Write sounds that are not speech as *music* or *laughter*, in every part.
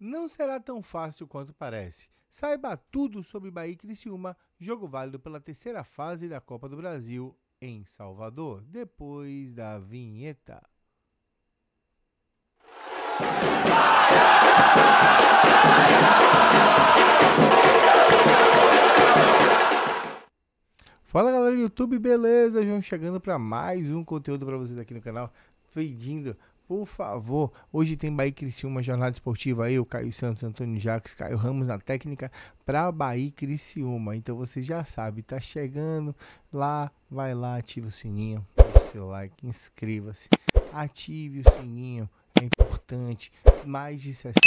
não será tão fácil quanto parece. Saiba tudo sobre Bahia e Criciúma, jogo válido pela terceira fase da Copa do Brasil em Salvador, depois da vinheta. Fala galera do YouTube, beleza? João chegando para mais um conteúdo para vocês aqui no canal, pedindo por favor, hoje tem Bahia Criciúma, jornada esportiva aí, o Caio Santos, Antônio Jacques, Caio Ramos na técnica para Bahia Criciúma. Então você já sabe, tá chegando lá, vai lá, ativa o sininho, o seu like, inscreva-se, ative o sininho, é importante. Mais de 60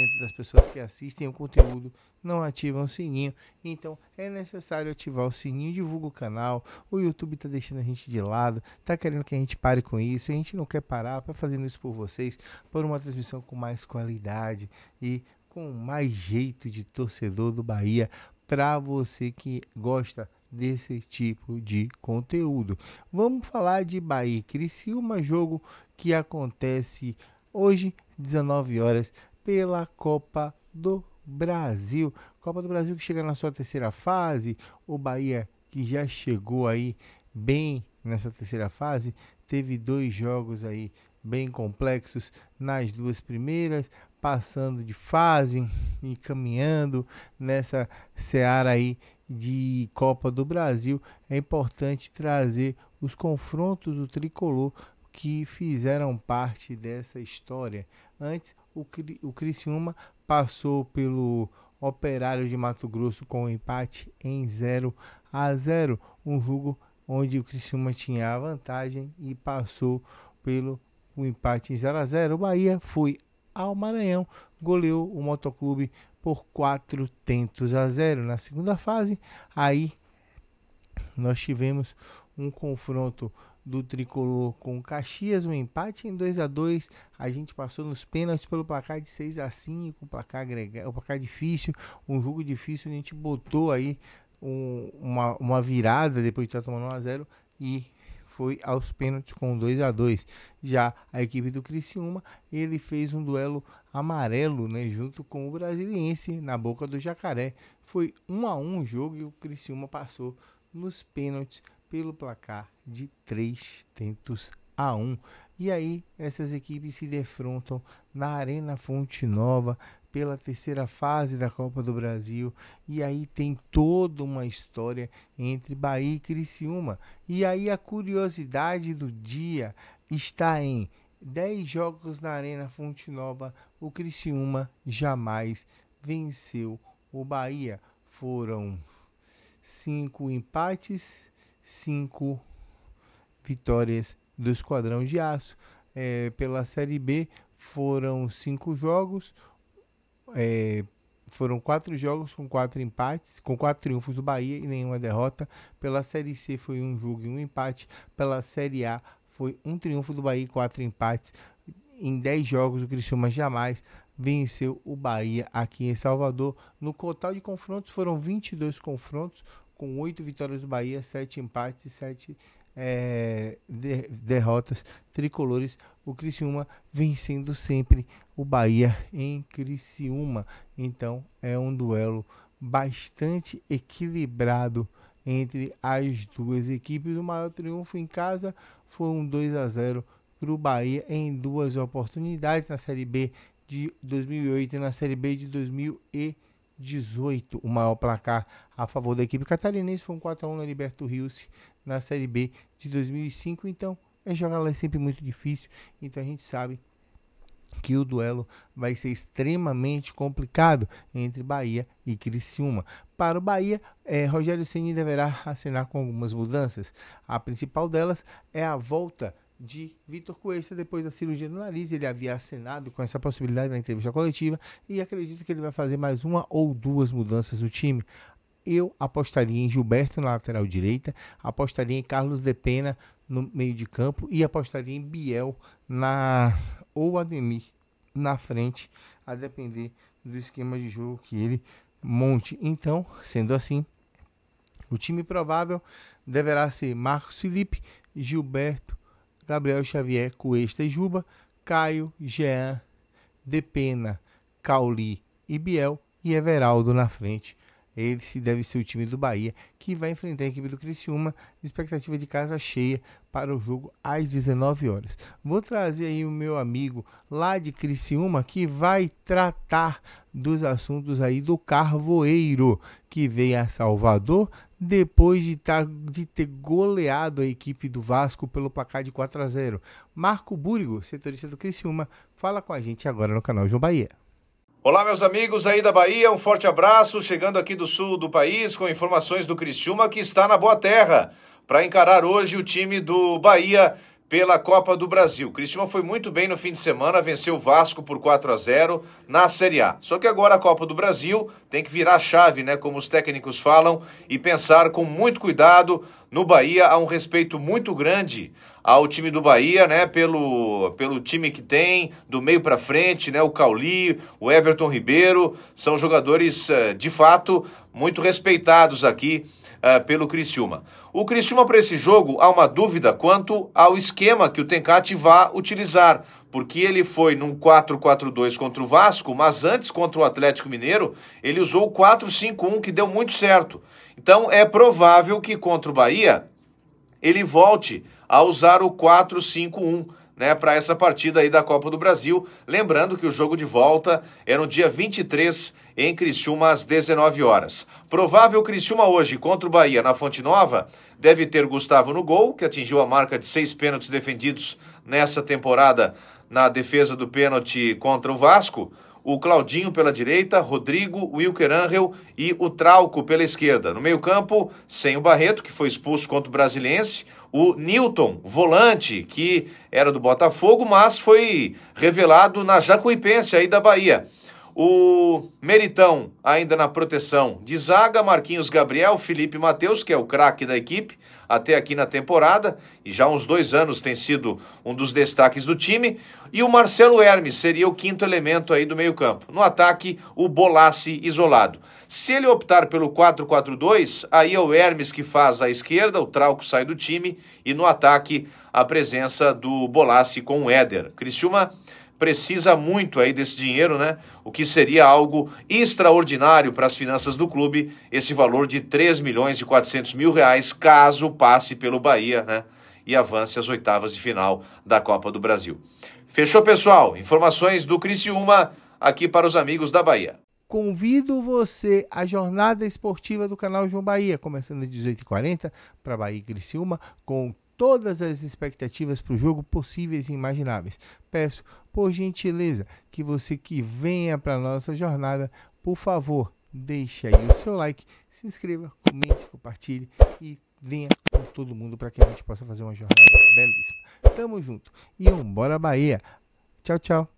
90% das pessoas que assistem o conteúdo não ativam o sininho. Então é necessário ativar o sininho, divulga o canal. O YouTube está deixando a gente de lado, está querendo que a gente pare com isso. A gente não quer parar para fazendo isso por vocês, por uma transmissão com mais qualidade e com mais jeito de torcedor do Bahia para você que gosta desse tipo de conteúdo. Vamos falar de Bahia e Criciúma, jogo que acontece hoje, 19 horas, pela Copa do Brasil. Copa do Brasil que chega na sua terceira fase, o Bahia que já chegou aí bem nessa terceira fase, teve dois jogos aí bem complexos nas duas primeiras, passando de fase *laughs* e caminhando nessa seara aí de Copa do Brasil. É importante trazer os confrontos do tricolor que fizeram parte dessa história. Antes, o, Cri, o Criciúma passou pelo Operário de Mato Grosso com um empate em 0 a 0, um jogo onde o Criciúma tinha a vantagem e passou pelo um empate em 0 a 0. O Bahia foi ao Maranhão, goleou o Motoclube por 4 tentos a 0 na segunda fase. Aí nós tivemos um confronto do tricolor com o Caxias, um empate em 2 a 2 A gente passou nos pênaltis pelo placar de 6 a 5 o placar, agregado, o placar difícil, um jogo difícil. A gente botou aí um, uma, uma virada depois de estar tomando 1x0 e foi aos pênaltis com 2 a 2 Já a equipe do Criciúma, ele fez um duelo amarelo, né, junto com o brasiliense na boca do Jacaré. Foi 1 a 1 o jogo e o Criciúma passou nos pênaltis pelo placar de 3 tentos a 1. E aí essas equipes se defrontam na Arena Fonte Nova pela terceira fase da Copa do Brasil. E aí tem toda uma história entre Bahia e Criciúma. E aí a curiosidade do dia está em 10 jogos na Arena Fonte Nova, o Criciúma jamais venceu o Bahia. Foram cinco empates, cinco vitórias do Esquadrão de Aço. É, pela Série B foram cinco jogos, é, foram quatro jogos com quatro empates, com quatro triunfos do Bahia e nenhuma derrota. Pela Série C foi um jogo e um empate. Pela Série A foi um triunfo do Bahia e quatro empates. Em dez jogos, o Criciúma jamais venceu o Bahia aqui em Salvador. No total de confrontos foram 22 confrontos, com oito vitórias do Bahia, sete empates e sete é, de, derrotas tricolores. O Criciúma vencendo sempre o Bahia em Criciúma. Então é um duelo bastante equilibrado entre as duas equipes. O maior triunfo em casa foi um 2 a 0 para o Bahia em duas oportunidades na Série B de 2008 e na Série B de 2010. 18, o maior placar a favor da equipe catarinense foi um 4x1 na Liberto Rios na Série B de 2005. Então, é jogar lá é sempre muito difícil. Então, a gente sabe que o duelo vai ser extremamente complicado entre Bahia e Criciúma. Para o Bahia, eh, Rogério Ceni deverá assinar com algumas mudanças. A principal delas é a volta de Vitor Cuesta depois da cirurgia no nariz. Ele havia assinado com essa possibilidade na entrevista coletiva e acredito que ele vai fazer mais uma ou duas mudanças no time. Eu apostaria em Gilberto na lateral direita, apostaria em Carlos De Pena no meio de campo e apostaria em Biel na ou Ademir na frente, a depender do esquema de jogo que ele monte. Então, sendo assim, o time provável deverá ser Marcos Felipe, Gilberto, Gabriel Xavier Cuesta e Juba, Caio, Jean, Depena, Cauli e Biel e Everaldo na frente. Esse deve ser o time do Bahia, que vai enfrentar a equipe do Criciúma, expectativa de casa cheia para o jogo às 19 horas. Vou trazer aí o meu amigo lá de Criciúma, que vai tratar dos assuntos aí do Carvoeiro, que veio a Salvador depois de, tar, tá, de, ter goleado a equipe do Vasco pelo placar de 4 a 0. Marco Búrigo, setorista do Criciúma, fala com a gente agora no canal João Bahia. Olá, meus amigos aí da Bahia, um forte abraço, chegando aqui do sul do país com informações do Criciúma que está na Boa Terra para encarar hoje o time do Bahia pela Copa do Brasil. Cristiano foi muito bem no fim de semana, venceu o Vasco por 4 a 0 na Série A. Só que agora a Copa do Brasil tem que virar chave, né, como os técnicos falam, e pensar com muito cuidado no Bahia, há um respeito muito grande ao time do Bahia, né, pelo, pelo time que tem, do meio para frente, né, o Cauli, o Everton Ribeiro, são jogadores eh, de fato muito respeitados aqui eh, pelo Criciúma. O Criciúma, para esse jogo, há uma dúvida quanto ao esquema que o Tencati vá utilizar, porque ele foi num 4-4-2 contra o Vasco, mas antes contra o Atlético Mineiro, ele usou o 4-5-1, que deu muito certo. Então, é provável que contra o Bahia, ele volte a usar o 4-5-1 né, para essa partida aí da Copa do Brasil. Lembrando que o jogo de volta é no dia 23 em Criciúma às 19 horas. Provável Criciúma hoje contra o Bahia na Fonte Nova deve ter Gustavo no gol, que atingiu a marca de seis pênaltis defendidos nessa temporada na defesa do pênalti contra o Vasco o Claudinho pela direita, Rodrigo, Wilker Angel e o Trauco pela esquerda. No meio-campo, sem o Barreto, que foi expulso contra o Brasiliense, o Newton, volante, que era do Botafogo, mas foi revelado na Jacuipense aí da Bahia. O Meritão ainda na proteção de zaga, Marquinhos Gabriel, Felipe Matheus, que é o craque da equipe até aqui na temporada, e já há uns dois anos tem sido um dos destaques do time. E o Marcelo Hermes seria o quinto elemento aí do meio-campo. No ataque, o Bolasse isolado. Se ele optar pelo 4-4-2, aí é o Hermes que faz à esquerda, o Trauco sai do time, e no ataque, a presença do Bolasse com o Éder. Criciúma precisa muito aí desse dinheiro, né? O que seria algo extraordinário para as finanças do clube, esse valor de 3 milhões e 400 mil reais, caso passe pelo Bahia, né? E avance às oitavas de final da Copa do Brasil. Fechou, pessoal? Informações do Criciúma aqui para os amigos da Bahia. Convido você à jornada esportiva do canal João Bahia, começando às 18h40 para Bahia e Criciúma, com todas as expectativas para o jogo possíveis e imagináveis. Peço, por gentileza, que você que venha para a nossa jornada, por favor, deixe aí o seu like, se inscreva, comente, compartilhe e venha com todo mundo para que a gente possa fazer uma jornada belíssima. Tamo junto e um bora Bahia. Tchau, tchau.